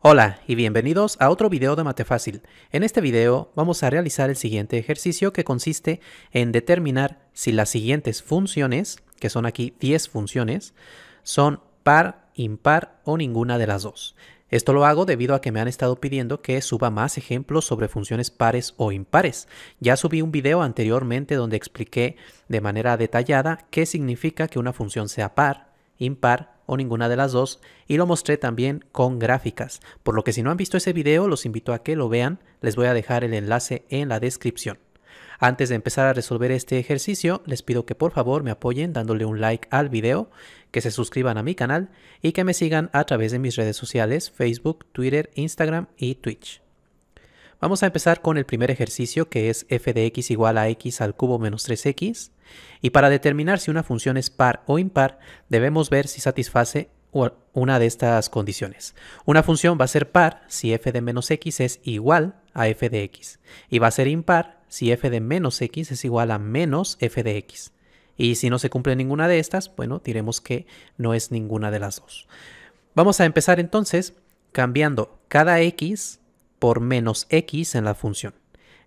Hola y bienvenidos a otro video de Mate Fácil. En este video vamos a realizar el siguiente ejercicio que consiste en determinar si las siguientes funciones, que son aquí 10 funciones, son par, impar o ninguna de las dos. Esto lo hago debido a que me han estado pidiendo que suba más ejemplos sobre funciones pares o impares. Ya subí un video anteriormente donde expliqué de manera detallada qué significa que una función sea par, impar o ninguna de las dos y lo mostré también con gráficas, por lo que si no han visto ese video los invito a que lo vean, les voy a dejar el enlace en la descripción. Antes de empezar a resolver este ejercicio, les pido que por favor me apoyen dándole un like al video, que se suscriban a mi canal y que me sigan a través de mis redes sociales Facebook, Twitter, Instagram y Twitch. Vamos a empezar con el primer ejercicio que es f de x igual a x al cubo menos 3x. Y para determinar si una función es par o impar, debemos ver si satisface una de estas condiciones. Una función va a ser par si f de menos x es igual a f de x. Y va a ser impar si f de menos x es igual a menos f de x. Y si no se cumple ninguna de estas, bueno, diremos que no es ninguna de las dos. Vamos a empezar entonces cambiando cada x por menos x en la función.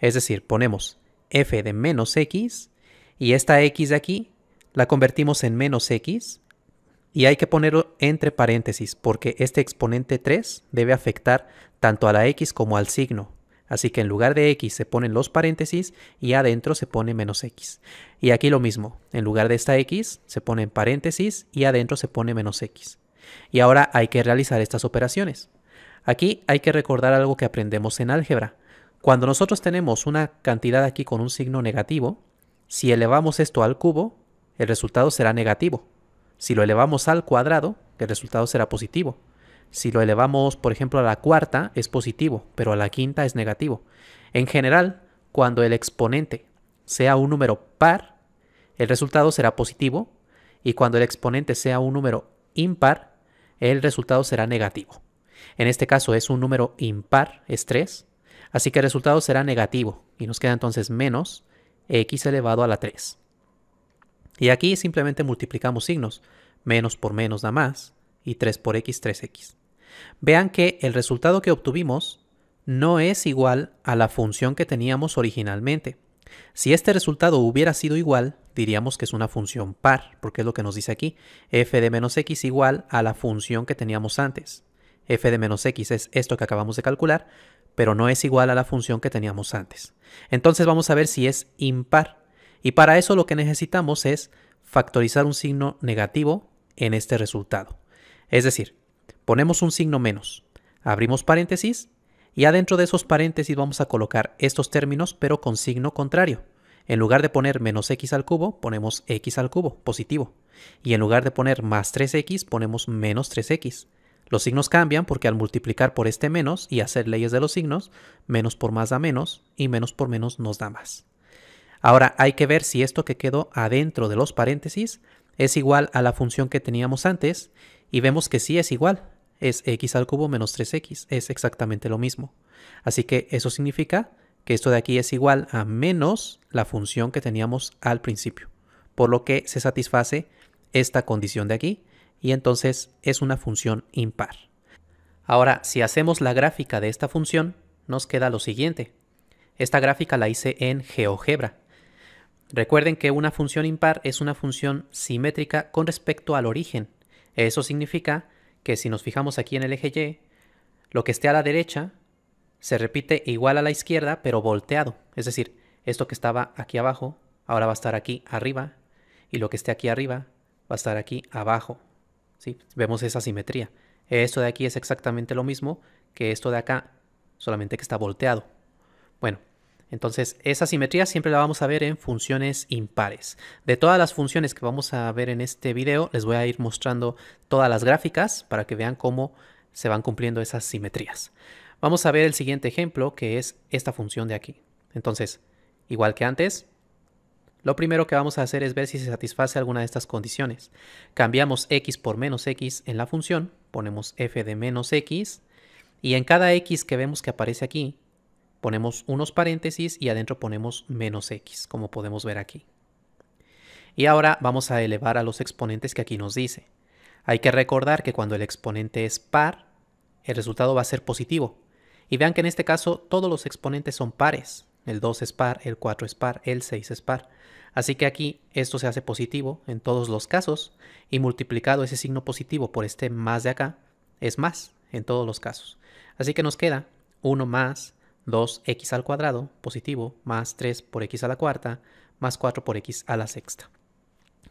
Es decir, ponemos f de menos x y esta x de aquí la convertimos en menos x y hay que ponerlo entre paréntesis porque este exponente 3 debe afectar tanto a la x como al signo. Así que en lugar de x se ponen los paréntesis y adentro se pone menos x. Y aquí lo mismo, en lugar de esta x se ponen paréntesis y adentro se pone menos x. Y ahora hay que realizar estas operaciones. Aquí hay que recordar algo que aprendemos en álgebra. Cuando nosotros tenemos una cantidad aquí con un signo negativo, si elevamos esto al cubo, el resultado será negativo. Si lo elevamos al cuadrado, el resultado será positivo. Si lo elevamos, por ejemplo, a la cuarta, es positivo, pero a la quinta es negativo. En general, cuando el exponente sea un número par, el resultado será positivo, y cuando el exponente sea un número impar, el resultado será negativo. En este caso es un número impar, es 3, así que el resultado será negativo y nos queda entonces menos x elevado a la 3. Y aquí simplemente multiplicamos signos, menos por menos da más y 3 por x, 3x. Vean que el resultado que obtuvimos no es igual a la función que teníamos originalmente. Si este resultado hubiera sido igual, diríamos que es una función par, porque es lo que nos dice aquí, f de menos x igual a la función que teníamos antes f de menos x es esto que acabamos de calcular, pero no es igual a la función que teníamos antes. Entonces vamos a ver si es impar. Y para eso lo que necesitamos es factorizar un signo negativo en este resultado. Es decir, ponemos un signo menos, abrimos paréntesis y adentro de esos paréntesis vamos a colocar estos términos pero con signo contrario. En lugar de poner menos x al cubo, ponemos x al cubo, positivo. Y en lugar de poner más 3x, ponemos menos 3x. Los signos cambian porque al multiplicar por este menos y hacer leyes de los signos, menos por más da menos y menos por menos nos da más. Ahora hay que ver si esto que quedó adentro de los paréntesis es igual a la función que teníamos antes y vemos que sí es igual. Es x al cubo menos 3x, es exactamente lo mismo. Así que eso significa que esto de aquí es igual a menos la función que teníamos al principio, por lo que se satisface esta condición de aquí, y entonces es una función impar. Ahora, si hacemos la gráfica de esta función, nos queda lo siguiente. Esta gráfica la hice en GeoGebra. Recuerden que una función impar es una función simétrica con respecto al origen. Eso significa que si nos fijamos aquí en el eje Y, lo que esté a la derecha se repite igual a la izquierda, pero volteado. Es decir, esto que estaba aquí abajo, ahora va a estar aquí arriba, y lo que esté aquí arriba va a estar aquí abajo. Vemos esa simetría. Esto de aquí es exactamente lo mismo que esto de acá, solamente que está volteado. Bueno, entonces esa simetría siempre la vamos a ver en funciones impares. De todas las funciones que vamos a ver en este video, les voy a ir mostrando todas las gráficas para que vean cómo se van cumpliendo esas simetrías. Vamos a ver el siguiente ejemplo, que es esta función de aquí. Entonces, igual que antes, lo primero que vamos a hacer es ver si se satisface alguna de estas condiciones. Cambiamos x por menos x en la función, ponemos f de menos x, y en cada x que vemos que aparece aquí, ponemos unos paréntesis y adentro ponemos menos x, como podemos ver aquí. Y ahora vamos a elevar a los exponentes que aquí nos dice. Hay que recordar que cuando el exponente es par, el resultado va a ser positivo. Y vean que en este caso todos los exponentes son pares, el 2 es par, el 4 es par, el 6 es par. Así que aquí esto se hace positivo en todos los casos y multiplicado ese signo positivo por este más de acá es más en todos los casos. Así que nos queda 1 más 2x al cuadrado positivo más 3 por x a la cuarta más 4 por x a la sexta,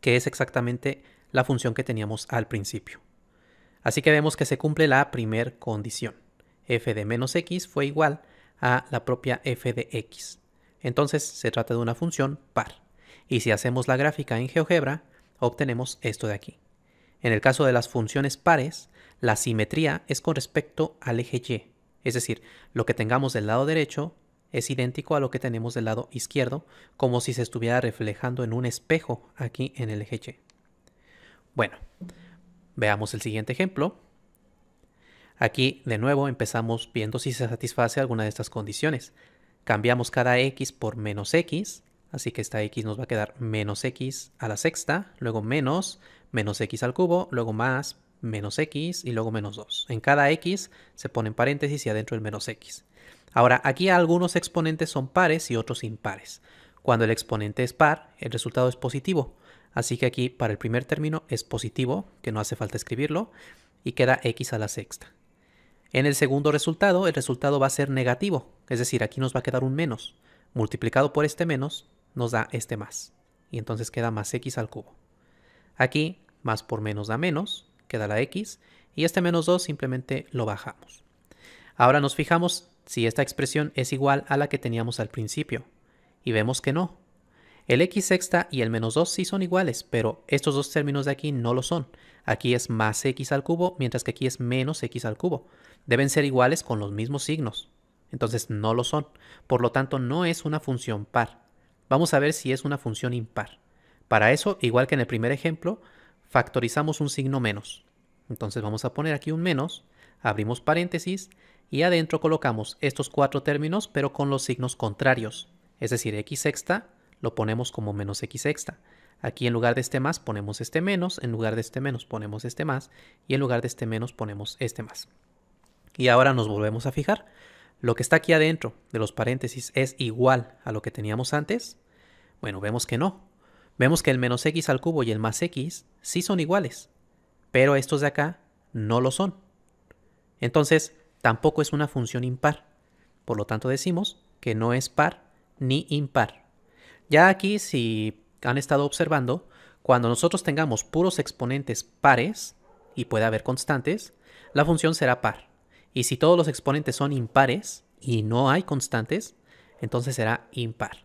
que es exactamente la función que teníamos al principio. Así que vemos que se cumple la primer condición. f de menos x fue igual a a la propia f de x. Entonces se trata de una función par. Y si hacemos la gráfica en GeoGebra, obtenemos esto de aquí. En el caso de las funciones pares, la simetría es con respecto al eje y. Es decir, lo que tengamos del lado derecho es idéntico a lo que tenemos del lado izquierdo, como si se estuviera reflejando en un espejo aquí en el eje Y. Bueno, veamos el siguiente ejemplo. Aquí, de nuevo, empezamos viendo si se satisface alguna de estas condiciones. Cambiamos cada x por menos x, así que esta x nos va a quedar menos x a la sexta, luego menos, menos x al cubo, luego más, menos x y luego menos 2. En cada x se ponen paréntesis y adentro el menos x. Ahora, aquí algunos exponentes son pares y otros impares. Cuando el exponente es par, el resultado es positivo. Así que aquí para el primer término es positivo, que no hace falta escribirlo, y queda x a la sexta. En el segundo resultado, el resultado va a ser negativo, es decir, aquí nos va a quedar un menos. Multiplicado por este menos, nos da este más. Y entonces queda más x al cubo. Aquí, más por menos da menos, queda la x, y este menos 2 simplemente lo bajamos. Ahora nos fijamos si esta expresión es igual a la que teníamos al principio, y vemos que no. El x sexta y el menos 2 sí son iguales, pero estos dos términos de aquí no lo son, Aquí es más x al cubo, mientras que aquí es menos x al cubo. Deben ser iguales con los mismos signos. Entonces no lo son. Por lo tanto, no es una función par. Vamos a ver si es una función impar. Para eso, igual que en el primer ejemplo, factorizamos un signo menos. Entonces vamos a poner aquí un menos, abrimos paréntesis y adentro colocamos estos cuatro términos pero con los signos contrarios. Es decir, x sexta lo ponemos como menos x sexta. Aquí en lugar de este más ponemos este menos, en lugar de este menos ponemos este más y en lugar de este menos ponemos este más. Y ahora nos volvemos a fijar. Lo que está aquí adentro de los paréntesis es igual a lo que teníamos antes. Bueno, vemos que no. Vemos que el menos x al cubo y el más x sí son iguales, pero estos de acá no lo son. Entonces, tampoco es una función impar. Por lo tanto, decimos que no es par ni impar. Ya aquí, si han estado observando, cuando nosotros tengamos puros exponentes pares, y puede haber constantes, la función será par. Y si todos los exponentes son impares y no hay constantes, entonces será impar.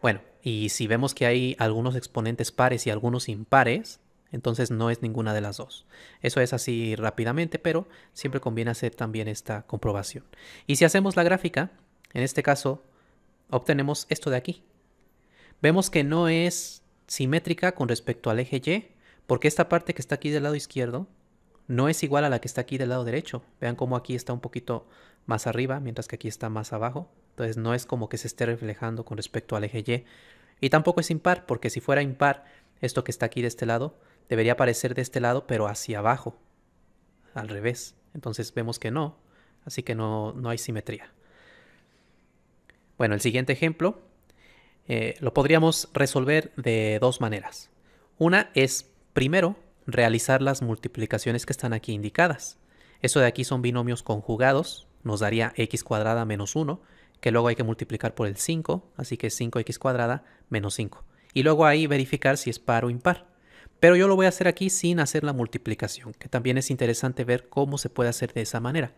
Bueno, y si vemos que hay algunos exponentes pares y algunos impares, entonces no es ninguna de las dos. Eso es así rápidamente, pero siempre conviene hacer también esta comprobación. Y si hacemos la gráfica, en este caso obtenemos esto de aquí, Vemos que no es simétrica con respecto al eje Y, porque esta parte que está aquí del lado izquierdo no es igual a la que está aquí del lado derecho. Vean cómo aquí está un poquito más arriba, mientras que aquí está más abajo. Entonces no es como que se esté reflejando con respecto al eje Y. Y tampoco es impar, porque si fuera impar, esto que está aquí de este lado, debería aparecer de este lado, pero hacia abajo, al revés. Entonces vemos que no, así que no, no hay simetría. Bueno, el siguiente ejemplo eh, lo podríamos resolver de dos maneras. Una es, primero, realizar las multiplicaciones que están aquí indicadas. Eso de aquí son binomios conjugados, nos daría x cuadrada menos 1, que luego hay que multiplicar por el 5, así que 5x cuadrada menos 5. Y luego ahí verificar si es par o impar. Pero yo lo voy a hacer aquí sin hacer la multiplicación, que también es interesante ver cómo se puede hacer de esa manera.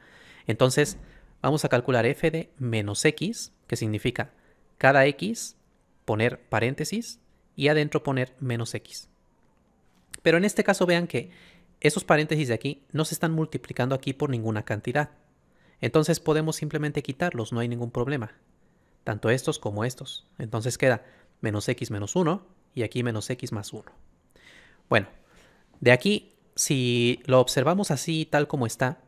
Entonces, vamos a calcular f de menos x, que significa cada x poner paréntesis y adentro poner menos x. Pero en este caso vean que esos paréntesis de aquí no se están multiplicando aquí por ninguna cantidad. Entonces podemos simplemente quitarlos, no hay ningún problema. Tanto estos como estos. Entonces queda menos x menos 1 y aquí menos x más 1. Bueno, de aquí, si lo observamos así tal como está,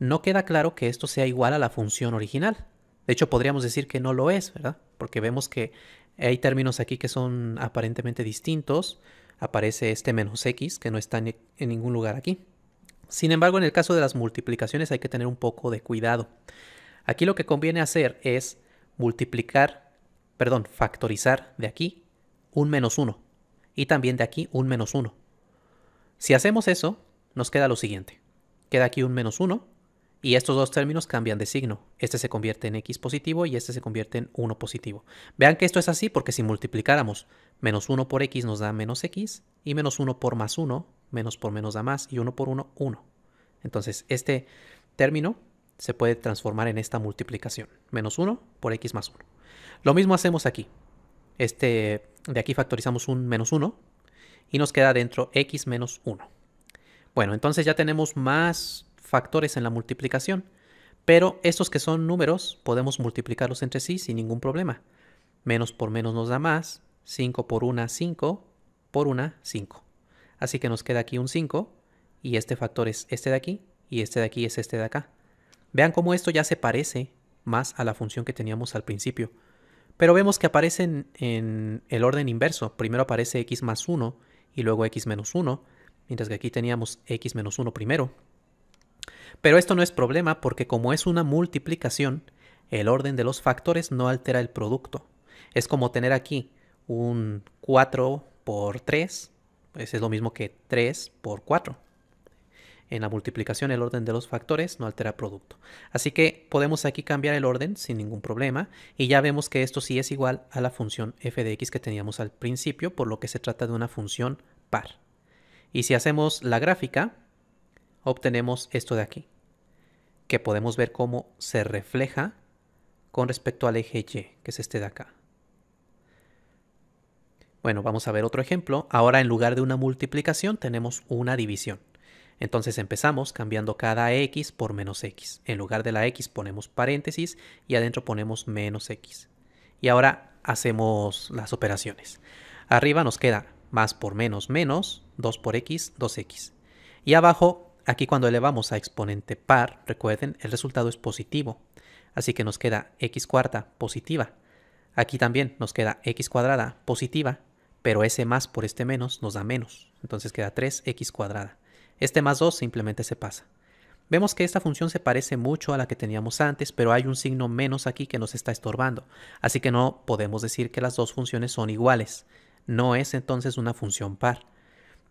no queda claro que esto sea igual a la función original. De hecho, podríamos decir que no lo es, ¿verdad? Porque vemos que hay términos aquí que son aparentemente distintos. Aparece este menos x que no está en ningún lugar aquí. Sin embargo, en el caso de las multiplicaciones hay que tener un poco de cuidado. Aquí lo que conviene hacer es multiplicar, perdón, factorizar de aquí un menos 1 y también de aquí un menos 1. Si hacemos eso, nos queda lo siguiente. Queda aquí un menos 1 y estos dos términos cambian de signo. Este se convierte en x positivo y este se convierte en 1 positivo. Vean que esto es así porque si multiplicáramos menos 1 por x nos da menos x y menos 1 por más 1, menos por menos da más y 1 por 1, 1. Entonces este término se puede transformar en esta multiplicación. Menos 1 por x más 1. Lo mismo hacemos aquí. Este, de aquí factorizamos un menos 1 y nos queda dentro x menos 1. Bueno, entonces ya tenemos más factores en la multiplicación, pero estos que son números podemos multiplicarlos entre sí sin ningún problema. Menos por menos nos da más, 5 por 1, 5, por 1, 5. Así que nos queda aquí un 5, y este factor es este de aquí, y este de aquí es este de acá. Vean cómo esto ya se parece más a la función que teníamos al principio. Pero vemos que aparecen en el orden inverso. Primero aparece x más 1 y luego x menos 1, mientras que aquí teníamos x menos 1 primero pero esto no es problema porque como es una multiplicación, el orden de los factores no altera el producto. Es como tener aquí un 4 por 3, pues es lo mismo que 3 por 4. En la multiplicación el orden de los factores no altera producto. Así que podemos aquí cambiar el orden sin ningún problema y ya vemos que esto sí es igual a la función f de x que teníamos al principio, por lo que se trata de una función par. Y si hacemos la gráfica, obtenemos esto de aquí, que podemos ver cómo se refleja con respecto al eje Y, que es este de acá. Bueno, vamos a ver otro ejemplo. Ahora en lugar de una multiplicación tenemos una división. Entonces empezamos cambiando cada x por menos x. En lugar de la x ponemos paréntesis y adentro ponemos menos x. Y ahora hacemos las operaciones. Arriba nos queda más por menos menos, 2 por x, 2x. Y abajo Aquí cuando elevamos a exponente par, recuerden, el resultado es positivo. Así que nos queda x cuarta positiva. Aquí también nos queda x cuadrada positiva, pero ese más por este menos nos da menos. Entonces queda 3x cuadrada. Este más 2 simplemente se pasa. Vemos que esta función se parece mucho a la que teníamos antes, pero hay un signo menos aquí que nos está estorbando. Así que no podemos decir que las dos funciones son iguales. No es entonces una función par,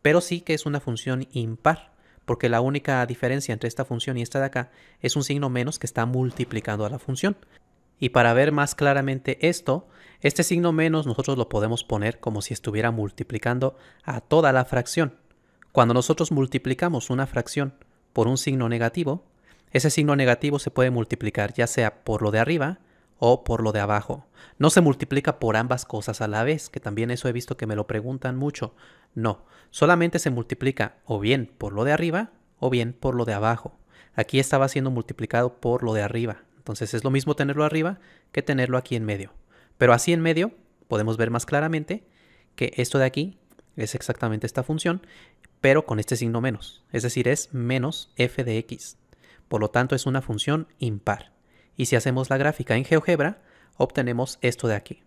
pero sí que es una función impar porque la única diferencia entre esta función y esta de acá es un signo menos que está multiplicando a la función. Y para ver más claramente esto, este signo menos nosotros lo podemos poner como si estuviera multiplicando a toda la fracción. Cuando nosotros multiplicamos una fracción por un signo negativo, ese signo negativo se puede multiplicar ya sea por lo de arriba, o por lo de abajo. No se multiplica por ambas cosas a la vez, que también eso he visto que me lo preguntan mucho. No, solamente se multiplica o bien por lo de arriba o bien por lo de abajo. Aquí estaba siendo multiplicado por lo de arriba. Entonces es lo mismo tenerlo arriba que tenerlo aquí en medio. Pero así en medio podemos ver más claramente que esto de aquí es exactamente esta función, pero con este signo menos. Es decir, es menos f de x. Por lo tanto, es una función impar. Y si hacemos la gráfica en GeoGebra, obtenemos esto de aquí.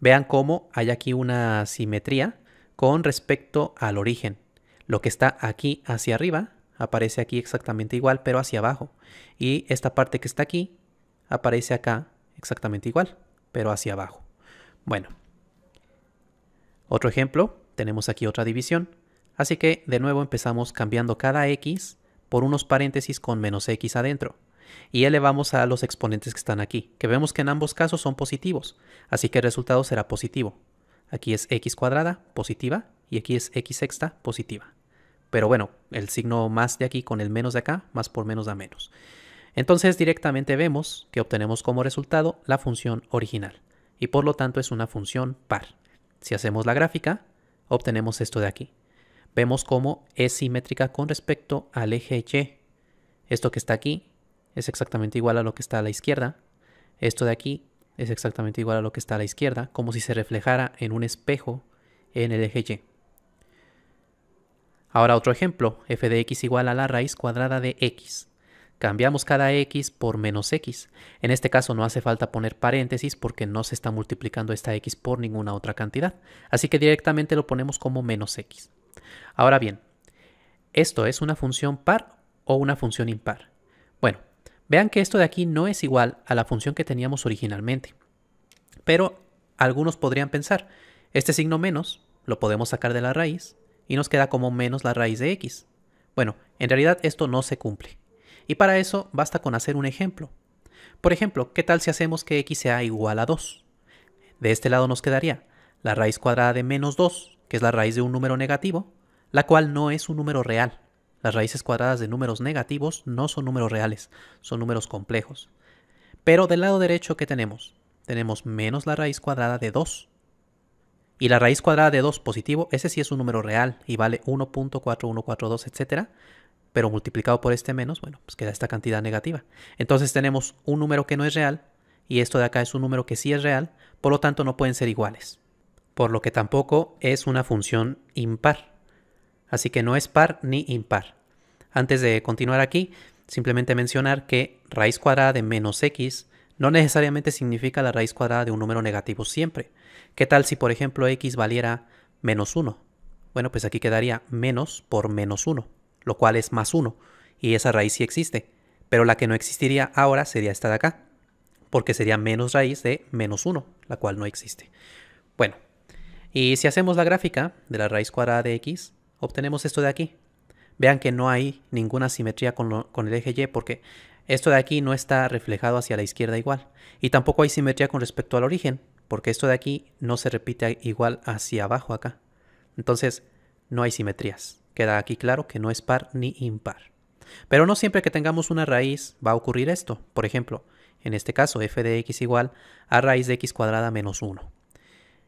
Vean cómo hay aquí una simetría con respecto al origen. Lo que está aquí hacia arriba aparece aquí exactamente igual, pero hacia abajo. Y esta parte que está aquí aparece acá exactamente igual, pero hacia abajo. Bueno, otro ejemplo, tenemos aquí otra división. Así que de nuevo empezamos cambiando cada x por unos paréntesis con menos x adentro y elevamos a los exponentes que están aquí, que vemos que en ambos casos son positivos, así que el resultado será positivo. Aquí es x cuadrada positiva y aquí es x sexta positiva. Pero bueno, el signo más de aquí con el menos de acá, más por menos da menos. Entonces directamente vemos que obtenemos como resultado la función original y por lo tanto es una función par. Si hacemos la gráfica, obtenemos esto de aquí. Vemos cómo es simétrica con respecto al eje Y. Esto que está aquí es exactamente igual a lo que está a la izquierda. Esto de aquí es exactamente igual a lo que está a la izquierda, como si se reflejara en un espejo en el eje Y. Ahora otro ejemplo, f de x igual a la raíz cuadrada de x. Cambiamos cada x por menos x. En este caso no hace falta poner paréntesis porque no se está multiplicando esta x por ninguna otra cantidad. Así que directamente lo ponemos como menos x. Ahora bien, ¿esto es una función par o una función impar? Bueno, Vean que esto de aquí no es igual a la función que teníamos originalmente. Pero algunos podrían pensar, este signo menos lo podemos sacar de la raíz y nos queda como menos la raíz de x. Bueno, en realidad esto no se cumple. Y para eso basta con hacer un ejemplo. Por ejemplo, ¿qué tal si hacemos que x sea igual a 2? De este lado nos quedaría la raíz cuadrada de menos 2, que es la raíz de un número negativo, la cual no es un número real. Las raíces cuadradas de números negativos no son números reales, son números complejos. Pero del lado derecho, ¿qué tenemos? Tenemos menos la raíz cuadrada de 2. Y la raíz cuadrada de 2 positivo, ese sí es un número real y vale 1.4142, etc. Pero multiplicado por este menos, bueno, pues queda esta cantidad negativa. Entonces tenemos un número que no es real y esto de acá es un número que sí es real, por lo tanto no pueden ser iguales. Por lo que tampoco es una función impar. Así que no es par ni impar. Antes de continuar aquí, simplemente mencionar que raíz cuadrada de menos x no necesariamente significa la raíz cuadrada de un número negativo siempre. ¿Qué tal si por ejemplo x valiera menos 1? Bueno, pues aquí quedaría menos por menos 1, lo cual es más 1, y esa raíz sí existe, pero la que no existiría ahora sería esta de acá, porque sería menos raíz de menos 1, la cual no existe. Bueno, y si hacemos la gráfica de la raíz cuadrada de x, obtenemos esto de aquí, Vean que no hay ninguna simetría con, el eje Y porque esto de aquí no está reflejado hacia la izquierda igual. Y tampoco hay simetría con respecto al origen, porque esto de aquí no se repite igual hacia abajo acá. Entonces, no hay simetrías. Queda aquí claro que no es par ni impar. Pero no siempre que tengamos una raíz va a ocurrir esto. Por ejemplo, en este caso f de x igual a raíz de x cuadrada menos 1.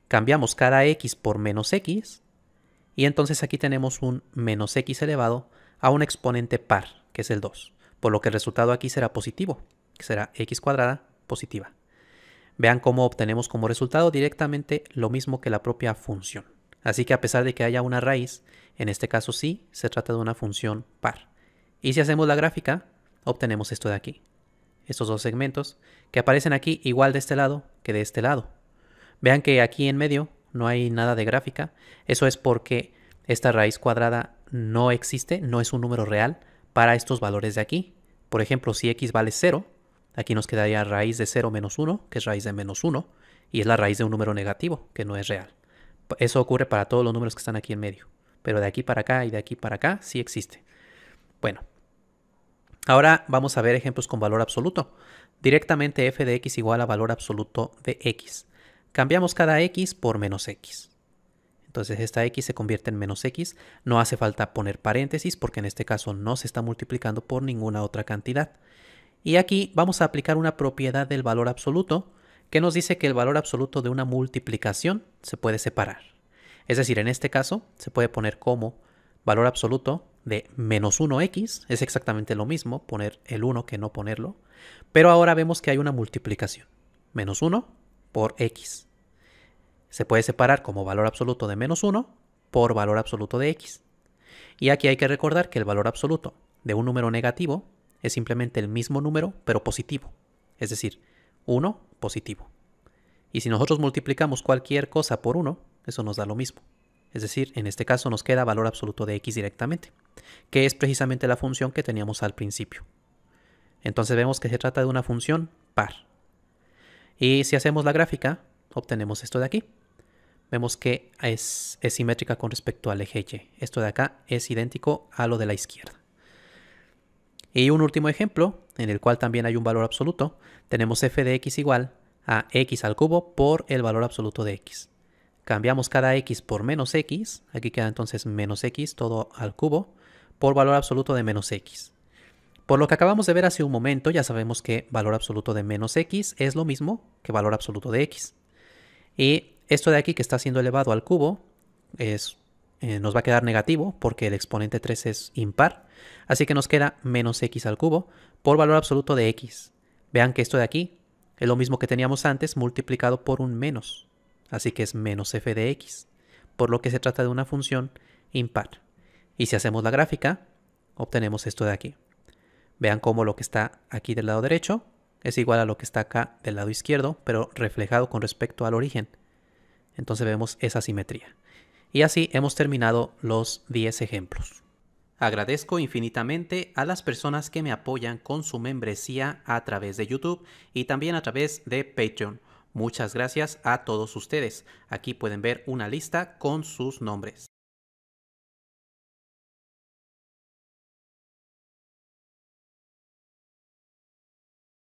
Cambiamos cada x por menos x y entonces aquí tenemos un menos x elevado a un exponente par, que es el 2. Por lo que el resultado aquí será positivo, que será x cuadrada positiva. Vean cómo obtenemos como resultado directamente lo mismo que la propia función. Así que a pesar de que haya una raíz, en este caso sí se trata de una función par. Y si hacemos la gráfica, obtenemos esto de aquí. Estos dos segmentos que aparecen aquí igual de este lado que de este lado. Vean que aquí en medio no hay nada de gráfica. Eso es porque esta raíz cuadrada no existe, no es un número real para estos valores de aquí. Por ejemplo, si x vale 0, aquí nos quedaría raíz de 0 menos 1, que es raíz de menos 1, y es la raíz de un número negativo, que no es real. Eso ocurre para todos los números que están aquí en medio, pero de aquí para acá y de aquí para acá sí existe. Bueno, ahora vamos a ver ejemplos con valor absoluto. Directamente f de x igual a valor absoluto de x. Cambiamos cada x por menos x. Entonces esta x se convierte en menos x. No hace falta poner paréntesis porque en este caso no se está multiplicando por ninguna otra cantidad. Y aquí vamos a aplicar una propiedad del valor absoluto que nos dice que el valor absoluto de una multiplicación se puede separar. Es decir, en este caso se puede poner como valor absoluto de menos 1x, es exactamente lo mismo poner el 1 que no ponerlo, pero ahora vemos que hay una multiplicación, menos 1 por x se puede separar como valor absoluto de menos 1 por valor absoluto de x. Y aquí hay que recordar que el valor absoluto de un número negativo es simplemente el mismo número pero positivo, es decir, 1 positivo. Y si nosotros multiplicamos cualquier cosa por 1, eso nos da lo mismo. Es decir, en este caso nos queda valor absoluto de x directamente, que es precisamente la función que teníamos al principio. Entonces vemos que se trata de una función par. Y si hacemos la gráfica, obtenemos esto de aquí. Vemos que es, es simétrica con respecto al eje Y. Esto de acá es idéntico a lo de la izquierda. Y un último ejemplo, en el cual también hay un valor absoluto, tenemos f de x igual a x al cubo por el valor absoluto de x. Cambiamos cada x por menos x, aquí queda entonces menos x todo al cubo, por valor absoluto de menos x. Por lo que acabamos de ver hace un momento, ya sabemos que valor absoluto de menos x es lo mismo que valor absoluto de x. Y esto de aquí que está siendo elevado al cubo es, eh, nos va a quedar negativo porque el exponente 3 es impar. Así que nos queda menos x al cubo por valor absoluto de x. Vean que esto de aquí es lo mismo que teníamos antes multiplicado por un menos. Así que es menos f de x. Por lo que se trata de una función impar. Y si hacemos la gráfica, obtenemos esto de aquí. Vean cómo lo que está aquí del lado derecho es igual a lo que está acá del lado izquierdo, pero reflejado con respecto al origen. Entonces vemos esa simetría. Y así hemos terminado los 10 ejemplos. Agradezco infinitamente a las personas que me apoyan con su membresía a través de YouTube y también a través de Patreon. Muchas gracias a todos ustedes. Aquí pueden ver una lista con sus nombres.